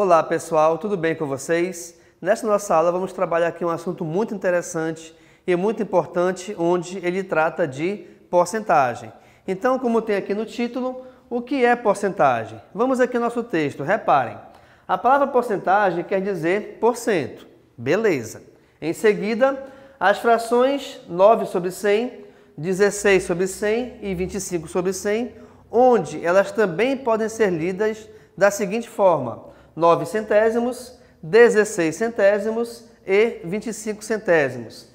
Olá pessoal, tudo bem com vocês? Nesta nossa aula vamos trabalhar aqui um assunto muito interessante e muito importante, onde ele trata de porcentagem. Então, como tem aqui no título, o que é porcentagem? Vamos aqui no nosso texto, reparem. A palavra porcentagem quer dizer por cento, beleza. Em seguida, as frações 9 sobre 100, 16 sobre 100 e 25 sobre 100, onde elas também podem ser lidas da seguinte forma 9 centésimos, 16 centésimos e 25 centésimos.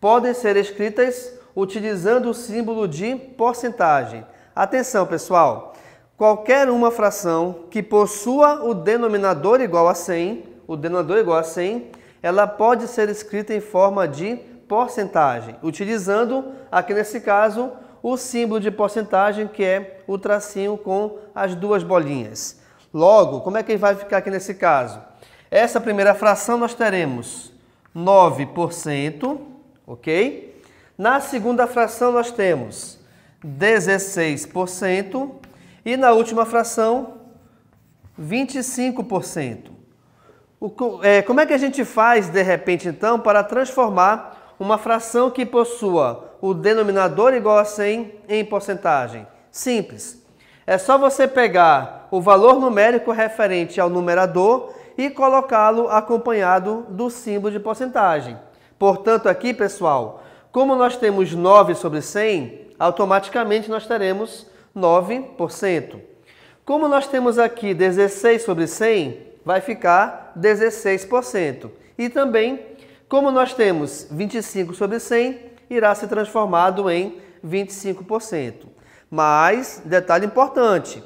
Podem ser escritas utilizando o símbolo de porcentagem. Atenção, pessoal! Qualquer uma fração que possua o denominador igual a 100, o denominador igual a 100, ela pode ser escrita em forma de porcentagem, utilizando, aqui nesse caso, o símbolo de porcentagem, que é o tracinho com as duas bolinhas. Logo, como é que ele vai ficar aqui nesse caso? Essa primeira fração nós teremos 9%, ok? Na segunda fração nós temos 16% e na última fração 25%. O, é, como é que a gente faz, de repente, então, para transformar uma fração que possua o denominador igual a 100 em porcentagem? Simples. É só você pegar o valor numérico referente ao numerador e colocá-lo acompanhado do símbolo de porcentagem. Portanto, aqui, pessoal, como nós temos 9 sobre 100, automaticamente nós teremos 9%. Como nós temos aqui 16 sobre 100, vai ficar 16%. E também, como nós temos 25 sobre 100, irá ser transformado em 25%. Mas, detalhe importante,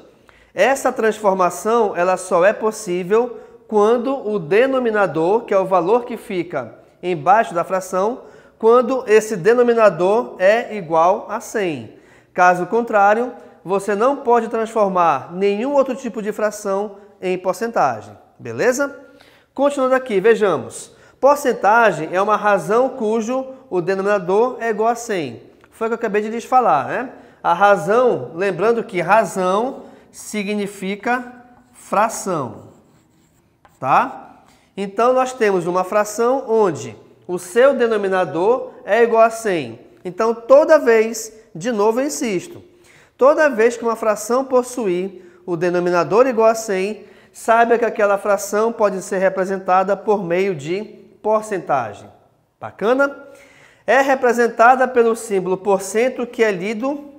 essa transformação ela só é possível quando o denominador, que é o valor que fica embaixo da fração, quando esse denominador é igual a 100. Caso contrário, você não pode transformar nenhum outro tipo de fração em porcentagem, beleza? Continuando aqui, vejamos. Porcentagem é uma razão cujo o denominador é igual a 100. Foi o que eu acabei de lhes falar, né? A razão, lembrando que razão significa fração, tá? Então, nós temos uma fração onde o seu denominador é igual a 100. Então, toda vez, de novo eu insisto, toda vez que uma fração possuir o denominador igual a 100, saiba que aquela fração pode ser representada por meio de porcentagem. Bacana? É representada pelo símbolo porcento que é lido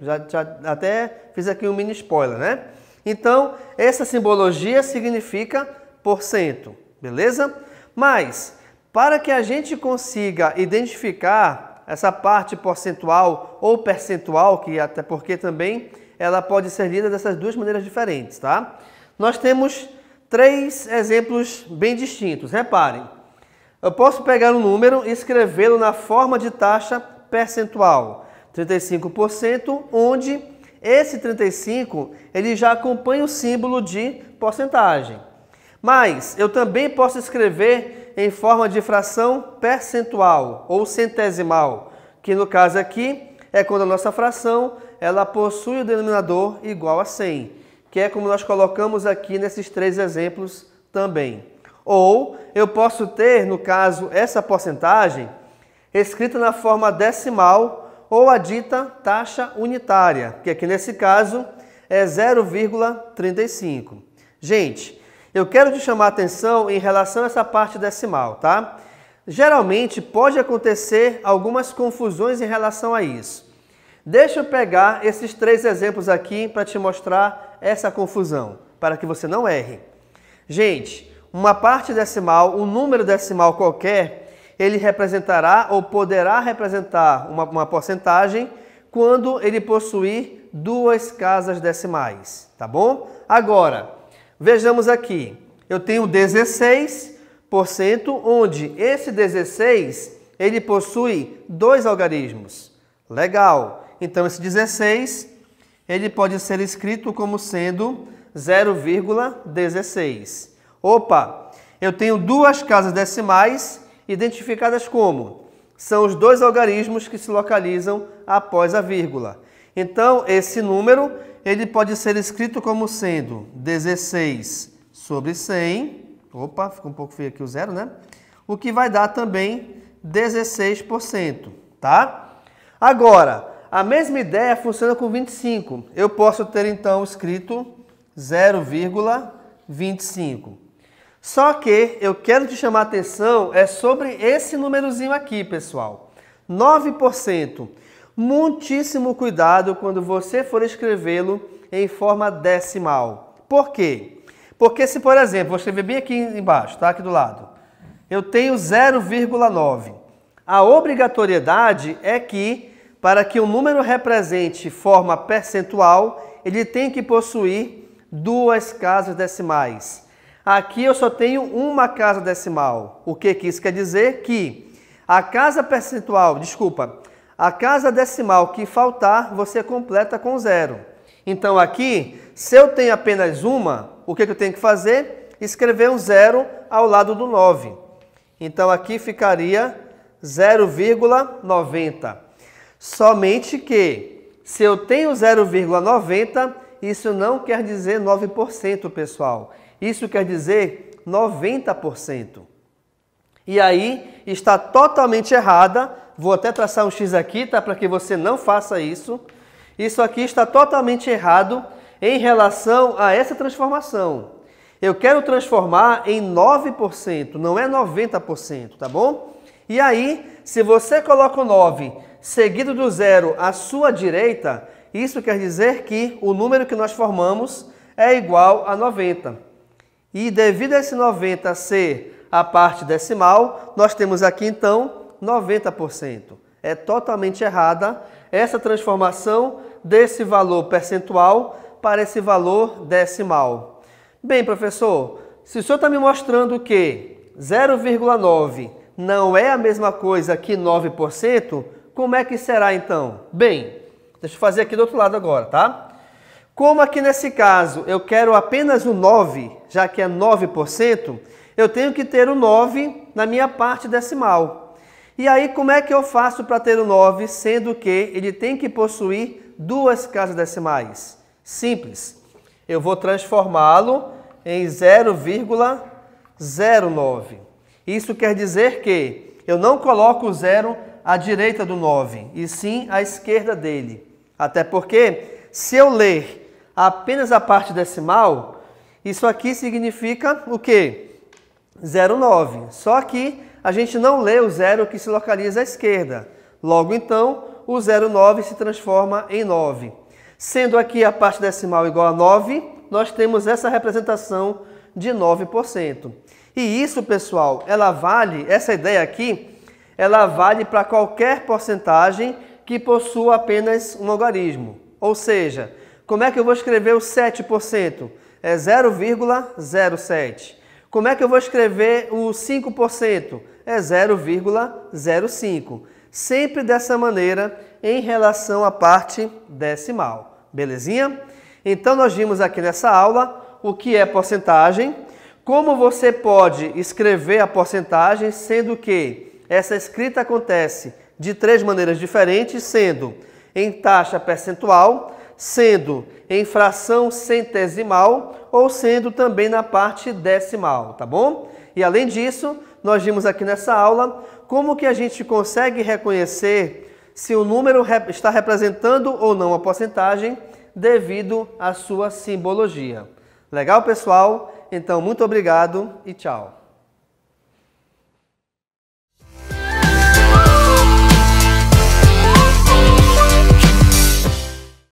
já, já até fiz aqui um mini spoiler, né? Então, essa simbologia significa por cento, beleza? Mas, para que a gente consiga identificar essa parte percentual ou percentual, que até porque também ela pode ser lida dessas duas maneiras diferentes, tá? Nós temos três exemplos bem distintos, reparem. Eu posso pegar um número e escrevê-lo na forma de taxa percentual. 35%, onde esse 35 ele já acompanha o símbolo de porcentagem. Mas eu também posso escrever em forma de fração percentual ou centesimal, que no caso aqui é quando a nossa fração ela possui o denominador igual a 100, que é como nós colocamos aqui nesses três exemplos também. Ou eu posso ter, no caso, essa porcentagem escrita na forma decimal ou a dita taxa unitária, que aqui nesse caso é 0,35. Gente, eu quero te chamar a atenção em relação a essa parte decimal, tá? Geralmente pode acontecer algumas confusões em relação a isso. Deixa eu pegar esses três exemplos aqui para te mostrar essa confusão, para que você não erre. Gente, uma parte decimal, um número decimal qualquer, ele representará ou poderá representar uma, uma porcentagem quando ele possuir duas casas decimais, tá bom? Agora, vejamos aqui, eu tenho 16%, onde esse 16, ele possui dois algarismos. Legal, então esse 16, ele pode ser escrito como sendo 0,16. Opa, eu tenho duas casas decimais identificadas como? São os dois algarismos que se localizam após a vírgula. Então, esse número ele pode ser escrito como sendo 16 sobre 100. Opa, ficou um pouco feio aqui o zero, né? O que vai dar também 16%, tá? Agora, a mesma ideia funciona com 25. Eu posso ter, então, escrito 0,25. Só que eu quero te chamar a atenção é sobre esse númerozinho aqui, pessoal. 9%. Muitíssimo cuidado quando você for escrevê-lo em forma decimal. Por quê? Porque se, por exemplo, vou escrever bem aqui embaixo, tá? Aqui do lado. Eu tenho 0,9. A obrigatoriedade é que, para que o número represente forma percentual, ele tem que possuir duas casas decimais. Aqui eu só tenho uma casa decimal. O que, que isso quer dizer? Que a casa percentual, desculpa, a casa decimal que faltar, você completa com zero. Então aqui, se eu tenho apenas uma, o que, que eu tenho que fazer? Escrever um zero ao lado do 9. Então aqui ficaria 0,90. Somente que, se eu tenho 0,90, isso não quer dizer 9%, pessoal. Isso quer dizer 90%. E aí está totalmente errada. Vou até traçar um X aqui, tá? Para que você não faça isso. Isso aqui está totalmente errado em relação a essa transformação. Eu quero transformar em 9%, não é 90%, tá bom? E aí, se você coloca o 9 seguido do zero à sua direita, isso quer dizer que o número que nós formamos é igual a 90. E devido a esse 90 ser a parte decimal, nós temos aqui então 90%. É totalmente errada essa transformação desse valor percentual para esse valor decimal. Bem, professor, se o senhor está me mostrando que 0,9 não é a mesma coisa que 9%, como é que será então? Bem, deixa eu fazer aqui do outro lado agora, tá? Como aqui nesse caso eu quero apenas o 9, já que é 9%, eu tenho que ter o 9 na minha parte decimal. E aí como é que eu faço para ter o 9, sendo que ele tem que possuir duas casas decimais? Simples. Eu vou transformá-lo em 0,09. Isso quer dizer que eu não coloco o zero à direita do 9, e sim à esquerda dele. Até porque, se eu ler apenas a parte decimal, isso aqui significa o quê? 0,9. Só que a gente não lê o zero que se localiza à esquerda. Logo, então, o 0,9 se transforma em 9. Sendo aqui a parte decimal igual a 9, nós temos essa representação de 9%. E isso, pessoal, ela vale, essa ideia aqui, ela vale para qualquer porcentagem que possua apenas um logaritmo. Ou seja, como é que eu vou escrever o 7%? É 0,07. Como é que eu vou escrever o 5%? É 0,05. Sempre dessa maneira em relação à parte decimal. Belezinha? Então, nós vimos aqui nessa aula o que é porcentagem, como você pode escrever a porcentagem, sendo que essa escrita acontece de três maneiras diferentes, sendo em taxa percentual, sendo em fração centesimal ou sendo também na parte decimal, tá bom? E além disso, nós vimos aqui nessa aula como que a gente consegue reconhecer se o número está representando ou não a porcentagem devido à sua simbologia. Legal, pessoal? Então, muito obrigado e tchau.